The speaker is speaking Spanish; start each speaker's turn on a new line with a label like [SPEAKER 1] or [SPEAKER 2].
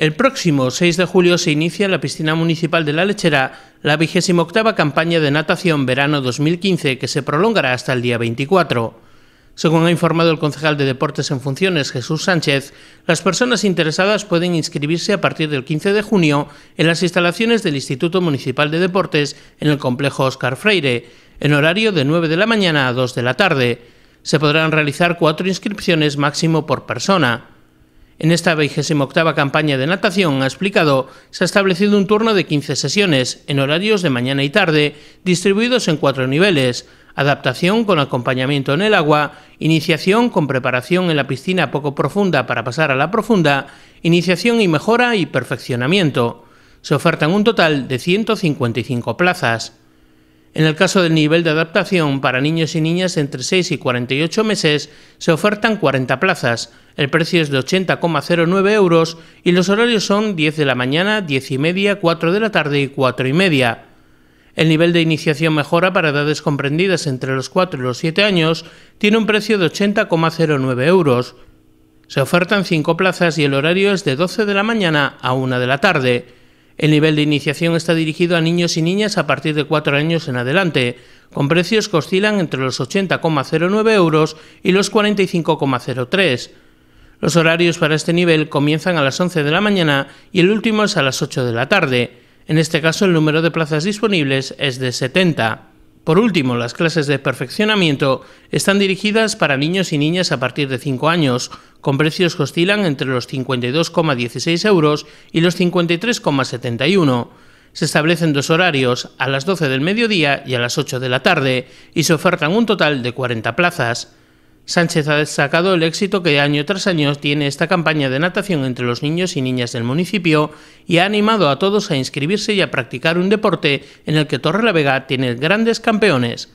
[SPEAKER 1] El próximo 6 de julio se inicia en la piscina municipal de La Lechera la 28 campaña de natación verano 2015 que se prolongará hasta el día 24. Según ha informado el concejal de Deportes en Funciones, Jesús Sánchez, las personas interesadas pueden inscribirse a partir del 15 de junio en las instalaciones del Instituto Municipal de Deportes en el complejo Oscar Freire, en horario de 9 de la mañana a 2 de la tarde. Se podrán realizar cuatro inscripciones máximo por persona. En esta 28 campaña de natación, ha explicado, se ha establecido un turno de 15 sesiones, en horarios de mañana y tarde, distribuidos en cuatro niveles. Adaptación con acompañamiento en el agua, iniciación con preparación en la piscina poco profunda para pasar a la profunda, iniciación y mejora y perfeccionamiento. Se ofertan un total de 155 plazas. En el caso del nivel de adaptación para niños y niñas entre 6 y 48 meses, se ofertan 40 plazas. El precio es de 80,09 euros y los horarios son 10 de la mañana, 10 y media, 4 de la tarde y 4 y media. El nivel de iniciación mejora para edades comprendidas entre los 4 y los 7 años tiene un precio de 80,09 euros. Se ofertan 5 plazas y el horario es de 12 de la mañana a 1 de la tarde. El nivel de iniciación está dirigido a niños y niñas a partir de cuatro años en adelante, con precios que oscilan entre los 80,09 euros y los 45,03. Los horarios para este nivel comienzan a las 11 de la mañana y el último es a las 8 de la tarde. En este caso el número de plazas disponibles es de 70. Por último, las clases de perfeccionamiento están dirigidas para niños y niñas a partir de 5 años, con precios que oscilan entre los 52,16 euros y los 53,71. Se establecen dos horarios, a las 12 del mediodía y a las 8 de la tarde, y se ofertan un total de 40 plazas. Sánchez ha destacado el éxito que año tras año tiene esta campaña de natación entre los niños y niñas del municipio y ha animado a todos a inscribirse y a practicar un deporte en el que Torre la Vega tiene grandes campeones.